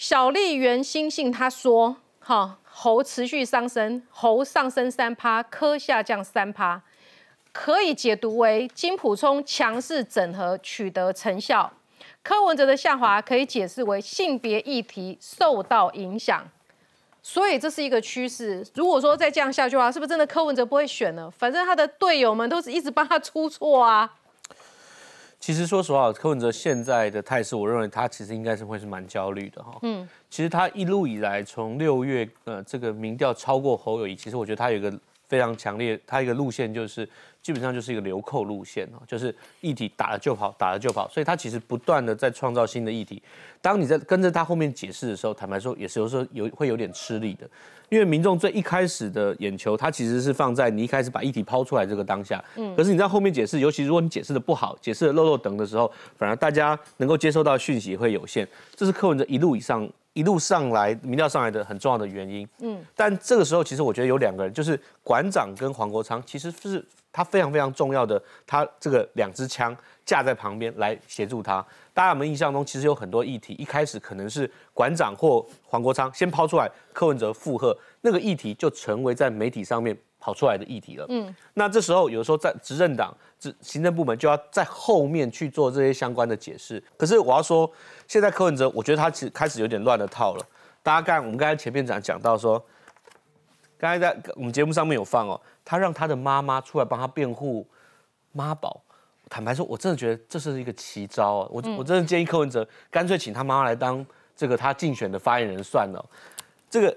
小丽原星信他说：“哈，猴持续上升，猴上升三趴，科下降三趴，可以解读为金普充强势整合取得成效。柯文哲的下滑可以解释为性别议题受到影响。所以这是一个趋势。如果说再这样下去的话，是不是真的柯文哲不会选了？反正他的队友们都是一直帮他出错啊。”其实说实话，柯文哲现在的态势，我认为他其实应该是会是蛮焦虑的哈。嗯，其实他一路以来，从六月呃这个民调超过侯友谊，其实我觉得他有一个。非常强烈，它一个路线就是，基本上就是一个流寇路线哦，就是议题打了就跑，打了就跑，所以他其实不断的在创造新的议题。当你在跟着他后面解释的时候，坦白说也是有时候有会有点吃力的，因为民众最一开始的眼球，他其实是放在你一开始把议题抛出来这个当下，嗯，可是你在后面解释，尤其如果你解释的不好，解释的漏漏等的时候，反而大家能够接受到讯息会有限，这是柯文哲一路以上。一路上来，民调上来的很重要的原因，嗯，但这个时候其实我觉得有两个人，就是馆长跟黄国昌，其实是他非常非常重要的，他这个两支枪架在旁边来协助他。大家没们印象中其实有很多议题，一开始可能是馆长或黄国昌先抛出来，柯文哲附和，那个议题就成为在媒体上面。跑出来的议题了，嗯，那这时候有的时候在执政党、执行政部门就要在后面去做这些相关的解释。可是我要说，现在柯文哲，我觉得他其实开始有点乱了套了。大家看，我们刚才前面讲讲到说，刚才在我们节目上面有放哦，他让他的妈妈出来帮他辩护，妈宝。坦白说，我真的觉得这是一个奇招啊！我我真的建议柯文哲干脆请他妈妈来当这个他竞选的发言人算了，这个。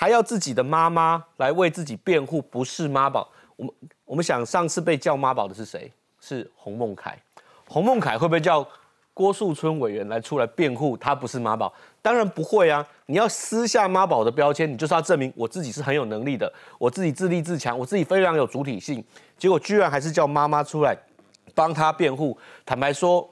还要自己的妈妈来为自己辩护，不是妈宝。我们我们想，上次被叫妈宝的是谁？是洪孟凯。洪孟凯会不会叫郭树春委员来出来辩护？他不是妈宝，当然不会啊。你要撕下妈宝的标签，你就是要证明我自己是很有能力的，我自己自立自强，我自己非常有主体性。结果居然还是叫妈妈出来帮他辩护。坦白说。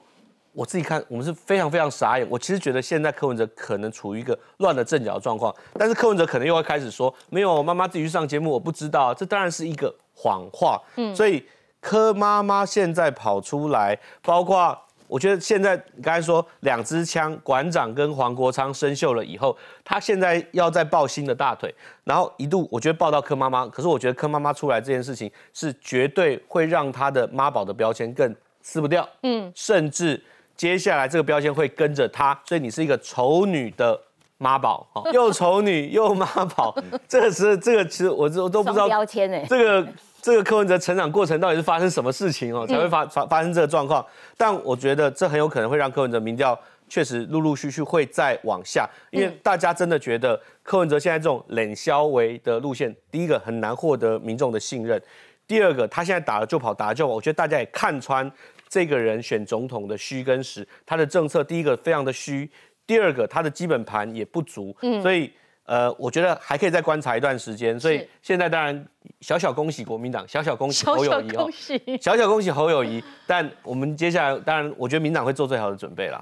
我自己看，我们是非常非常傻眼。我其实觉得现在柯文哲可能处于一个乱了阵脚的状况，但是柯文哲可能又会开始说：“没有，妈妈自己去上节目，我不知道。”这当然是一个谎话。嗯，所以柯妈妈现在跑出来，包括我觉得现在刚才说两支枪馆长跟黄国昌生锈了以后，他现在要再抱新的大腿，然后一度我觉得抱到柯妈妈。可是我觉得柯妈妈出来这件事情，是绝对会让他的妈宝的标签更撕不掉。嗯，甚至。接下来这个标签会跟着他，所以你是一个丑女的妈宝，哦，又丑女又妈宝，这个是这个其实我我都不知道标签哎，这个这个柯文哲成长过程到底是发生什么事情哦，才会发发发生这个状况？但我觉得这很有可能会让柯文哲民调确实陆陆续续会再往下，因为大家真的觉得柯文哲现在这种冷消维的路线，第一个很难获得民众的信任。第二个，他现在打了就跑，打了就跑。我觉得大家也看穿这个人选总统的虚跟实，他的政策第一个非常的虚，第二个他的基本盘也不足。嗯，所以呃，我觉得还可以再观察一段时间。所以现在当然小小恭喜国民党，小小恭喜侯友谊哦，小小恭喜侯友谊。但我们接下来当然，我觉得民党会做最好的准备了。